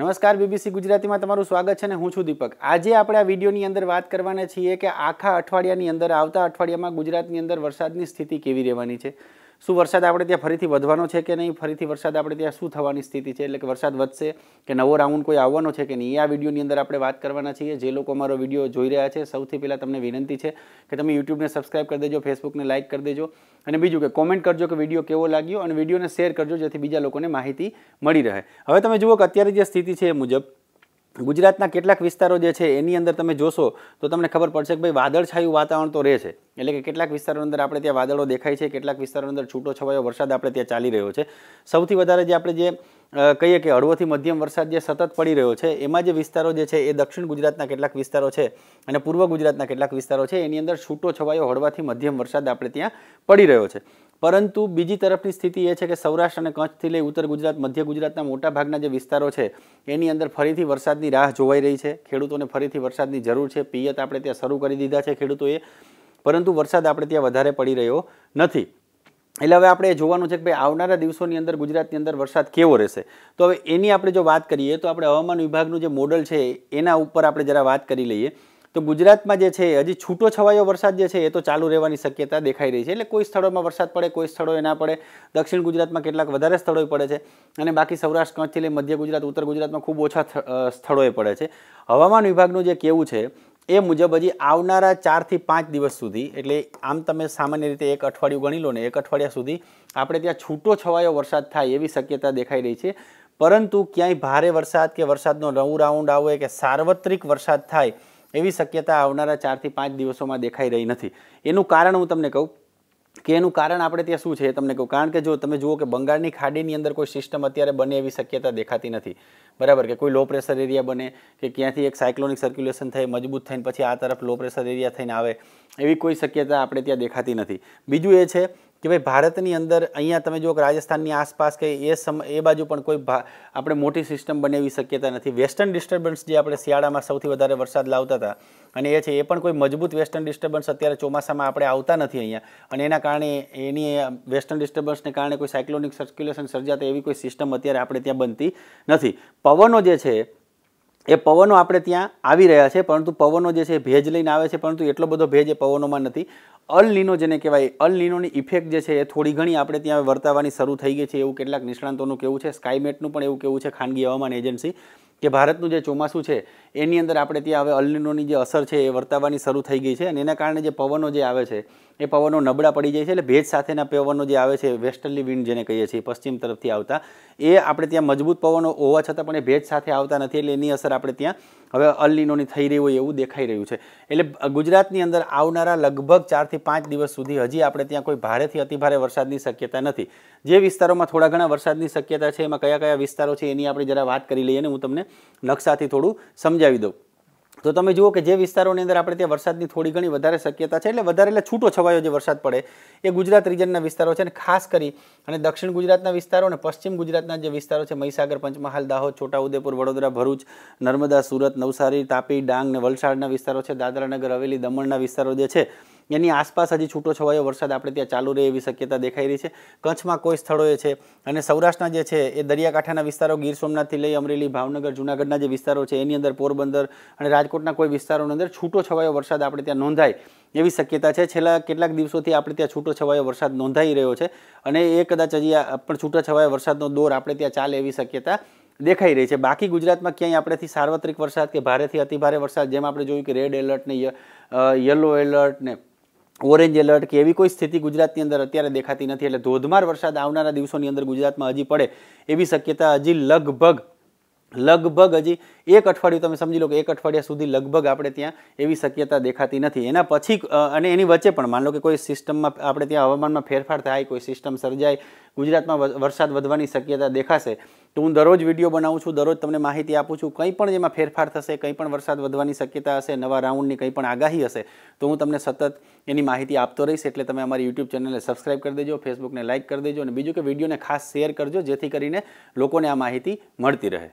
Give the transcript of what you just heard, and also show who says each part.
Speaker 1: નમસ્કાર બીબીસી ગુજરાતીમાં તમારું સ્વાગત છે અને હું છું દીપક આજે આપણે આ વિડીયોની અંદર વાત કરવાના છીએ કે આખા અઠવાડિયાની અંદર આવતા અઠવાડિયામાં ગુજરાતની અંદર વરસાદની સ્થિતિ કેવી રહેવાની છે શું વરસાદ આપણે ત્યાં ફરીથી વધવાનો છે કે નહીં ફરીથી વરસાદ આપણે ત્યાં શું થવાની સ્થિતિ છે એટલે કે વરસાદ વધશે કે નવો રાઉન્ડ કોઈ આવવાનો છે કે નહીં આ વિડીયોની અંદર આપણે વાત કરવાના છીએ જે લોકો અમારો વિડીયો જોઈ રહ્યા છે સૌથી પહેલાં તમને વિનંતી છે કે તમે યુટ્યુબને સબસ્ક્રાઇબ કરી દેજો ફેસબુકને લાઇક કરી દેજો અને બીજું કે કોમેન્ટ કરજો કે વિડીયો કેવો લાગ્યો અને વિડીયોને શેર કરજો જેથી બીજા લોકોને માહિતી મળી રહે હવે તમે જુઓ કે અત્યારે જે સ્થિતિ છે એ મુજબ ગુજરાતના કેટલાક વિસ્તારો જે છે એની અંદર તમે જોશો તો તમને ખબર પડશે કે ભાઈ વાદળછાયું વાતાવરણ તો રહે છે એટલે કે કેટલાક વિસ્તારોની અંદર આપણે ત્યાં વાદળો દેખાય છે કેટલાક વિસ્તારોની અંદર છૂટો છવાયો વરસાદ આપણે ત્યાં ચાલી રહ્યો છે સૌથી વધારે જે આપણે જે કહીએ કે હળવોથી મધ્યમ વરસાદ જે સતત પડી રહ્યો છે એમાં જે વિસ્તારો જે છે એ દક્ષિણ ગુજરાતના કેટલાક વિસ્તારો છે અને પૂર્વ ગુજરાતના કેટલાક વિસ્તારો છે એની અંદર છૂટો છવાયો હળવાથી મધ્યમ વરસાદ આપણે ત્યાં પડી રહ્યો છે પરંતુ બીજી તરફની સ્થિતિ એ છે કે સૌરાષ્ટ્ર અને કચ્છથી લઈ ઉત્તર ગુજરાત મધ્ય ગુજરાતના મોટા ભાગના જે વિસ્તારો છે એની અંદર ફરીથી વરસાદની રાહ જોવાઈ રહી છે ખેડૂતોને ફરીથી વરસાદની જરૂર છે પિયત આપણે ત્યાં શરૂ કરી દીધા છે ખેડૂતોએ પરંતુ વરસાદ આપણે ત્યાં વધારે પડી રહ્યો નથી એટલે હવે આપણે જોવાનું છે કે ભાઈ આવનારા દિવસોની અંદર ગુજરાતની અંદર વરસાદ કેવો રહેશે તો હવે એની આપણે જો વાત કરીએ તો આપણે હવામાન વિભાગનું જે મોડલ છે એના ઉપર આપણે જરા વાત કરી લઈએ તો ગુજરાતમાં જે છે હજી છૂટો છવાયો વરસાદ જે છે એ તો ચાલુ રહેવાની શક્યતા દેખાઈ રહી છે એટલે કોઈ સ્થળોમાં વરસાદ પડે કોઈ સ્થળોએ ના પડે દક્ષિણ ગુજરાતમાં કેટલાક વધારે સ્થળોએ પડે છે અને બાકી સૌરાષ્ટ્ર કચ્છથી લઈ મધ્ય ગુજરાત ઉત્તર ગુજરાતમાં ખૂબ ઓછા સ્થળોએ પડે છે હવામાન વિભાગનું જે કેવું છે એ મુજબ હજી આવનારા ચારથી પાંચ દિવસ સુધી એટલે આમ તમે સામાન્ય રીતે એક અઠવાડિયું ગણી લો ને એક અઠવાડિયા સુધી આપણે ત્યાં છૂટો છવાયો વરસાદ થાય એવી શક્યતા દેખાઈ રહી છે પરંતુ ક્યાંય ભારે વરસાદ કે વરસાદનો નવું રાઉન્ડ આવે કે સાર્વત્રિક વરસાદ થાય એવી શક્યતા આવનારા ચારથી પાંચ દિવસોમાં દેખાઈ રહી નથી એનું કારણ હું તમને કહું કે એનું કારણ આપણે ત્યાં શું છે એ તમને કહું કારણ કે જો તમે જુઓ કે બંગાળની ખાડીની અંદર કોઈ સિસ્ટમ અત્યારે બને એવી શક્યતા દેખાતી નથી બરાબર કે કોઈ લો પ્રેશર એરિયા બને કે ક્યાંથી એક સાયક્લોનિક સર્ક્યુલેશન થાય મજબૂત થઈને પછી આ તરફ લો પ્રેશર એરિયા થઈને આવે એવી કોઈ શક્યતા આપણે ત્યાં દેખાતી નથી બીજું એ છે કે ભાઈ ભારતની અંદર અહીંયા તમે જો રાજસ્થાનની આસપાસ કે એ સમ એ બાજુ પણ કોઈ આપણે મોટી સિસ્ટમ બનાવી શક્યતા નથી વેસ્ટર્ન ડિસ્ટર્બન્સ જે આપણે શિયાળામાં સૌથી વધારે વરસાદ લાવતા હતા અને એ છે એ પણ કોઈ મજબૂત વેસ્ટર્ન ડિસ્ટર્બન્સ અત્યારે ચોમાસામાં આપણે આવતા નથી અહીંયા અને એના કારણે એની વેસ્ટર્ન ડિસ્ટર્બન્સને કારણે કોઈ સાયક્લોનિક સર્ક્યુલેશન સર્જાતા એવી કોઈ સિસ્ટમ અત્યારે આપણે ત્યાં બનતી નથી પવનો જે છે એ પવનો આપણે ત્યાં આવી રહ્યા છે પરંતુ પવનો જે છે ભેજ લઈને આવે છે પરંતુ એટલો બધો ભેજ એ પવનોમાં નથી અલ નીનો જેને કહેવાય અલ નીનોની ઇફેક્ટ જે છે એ થોડી ઘણી આપણે ત્યાં વર્તાવાની શરૂ થઈ ગઈ છે એવું કેટલાક નિષ્ણાંતોનું કેવું છે સ્કાઇમેટનું પણ એવું કેવું છે ખાનગી હવામાન એજન્સી કે ભારતનું જે ચોમાસું છે એની અંદર આપણે ત્યાં હવે અલનીનોની જે અસર છે એ વર્તાવવાની શરૂ થઈ ગઈ છે અને એના કારણે જે પવનો જે આવે છે એ પવનો નબળા પડી જાય છે એટલે ભેજ સાથેના પવનો જે આવે છે વેસ્ટર્લી વિન્ડ જેને કહીએ છીએ પશ્ચિમ તરફથી આવતા એ આપણે ત્યાં મજબૂત પવનો હોવા છતાં પણ એ ભેજ સાથે આવતા નથી એટલે એની અસર આપણે ત્યાં હવે અલનીનોની થઈ રહી હોય એવું દેખાઈ રહ્યું છે એટલે ગુજરાતની અંદર આવનારા લગભગ ચારથી પાંચ દિવસ સુધી હજી આપણે ત્યાં કોઈ ભારેથી અતિભારે વરસાદની શક્યતા નથી જે વિસ્તારોમાં થોડા ઘણા વરસાદની શક્યતા છે એમાં કયા કયા વિસ્તારો છે એની આપણે જરા વાત કરી લઈએ ને હું તમને નકશાથી થોડું સમજાવી દઉં તો તમે જુઓ કે જે વિસ્તારોની અંદર આપણે ત્યાં વરસાદની થોડી ઘણી વધારે શક્યતા છે એટલે વધારે એટલે છૂટો છવાયો જે વરસાદ પડે એ ગુજરાત રિજનના વિસ્તારો છે અને ખાસ કરી અને દક્ષિણ ગુજરાતના વિસ્તારો અને પશ્ચિમ ગુજરાતના જે વિસ્તારો છે મહીસાગર પંચમહાલ દાહોદ છોટાઉદેપુર વડોદરા ભરૂચ નર્મદા સુરત નવસારી તાપી ડાંગ ને વલસાડના વિસ્તારો છે દાદરાનગર હવેલી દમણના વિસ્તારો જે છે એની આસપાસ હજી છૂટો છવાયો વરસાદ આપણે ત્યાં ચાલુ રહે એવી શક્યતા દેખાઈ રહી છે કચ્છમાં કોઈ સ્થળોએ છે અને સૌરાષ્ટ્રના જે છે એ દરિયાકાંઠાના વિસ્તારો ગીર સોમનાથથી લઈ અમરેલી ભાવનગર જૂનાગઢના જે વિસ્તારો છે એની અંદર પોરબંદર અને રાજકોટના કોઈ વિસ્તારોની અંદર છૂટો છવાયો વરસાદ આપણે ત્યાં નોંધાય એવી શક્યતા છે છેલ્લા કેટલાક દિવસોથી આપણે ત્યાં છૂટો વરસાદ નોંધાઈ રહ્યો છે અને એ કદાચ હજી પણ છૂટોછવાયો વરસાદનો દોર આપણે ત્યાં ચાલે એવી શક્યતા દેખાઈ રહી છે બાકી ગુજરાતમાં ક્યાંય આપણેથી સાર્વત્રિક વરસાદ કે ભારેથી અતિભારે વરસાદ જેમ આપણે જોયું કે રેડ એલર્ટ ને યલો એલર્ટ ને ઓરેન્જ એલર્ટ કે એવી કોઈ સ્થિતિ ગુજરાતની અંદર અત્યારે દેખાતી નથી એટલે ધોધમાર વરસાદ આવનારા દિવસોની અંદર ગુજરાતમાં હજી પડે એવી શક્યતા હજી લગભગ લગભગ હજી એક અઠવાડિયું તમે સમજી લો કે એક અઠવાડિયા સુધી લગભગ આપણે ત્યાં એવી શક્યતા દેખાતી નથી એના પછી અને એની વચ્ચે પણ માન લો કે કોઈ સિસ્ટમમાં આપણે ત્યાં હવામાનમાં ફેરફાર થાય કોઈ સિસ્ટમ સર્જાય ગુજરાતમાં વરસાદ વધવાની શક્યતા દેખાશે તો હું દરરોજ વિડીયો બનાવું છું દરરોજ તમને માહિતી આપું છું કંઈ પણ એમાં ફેરફાર થશે કંઈ પણ વરસાદ વધવાની શક્યતા હશે નવા રાઉન્ડની કંઈ પણ આગાહી હશે તો હું તમને સતત એની માહિતી આપતો રહીશ એટલે તમે અમારી યુટ્યુબ ચેનલને સબસ્ક્રાઇબ કરી દેજો ફેસબુકને લાઇક કરી દેજો અને બીજું કે વિડીયોને ખાસ શેર કરજો જેથી કરીને લોકોને આ માહિતી મળતી રહે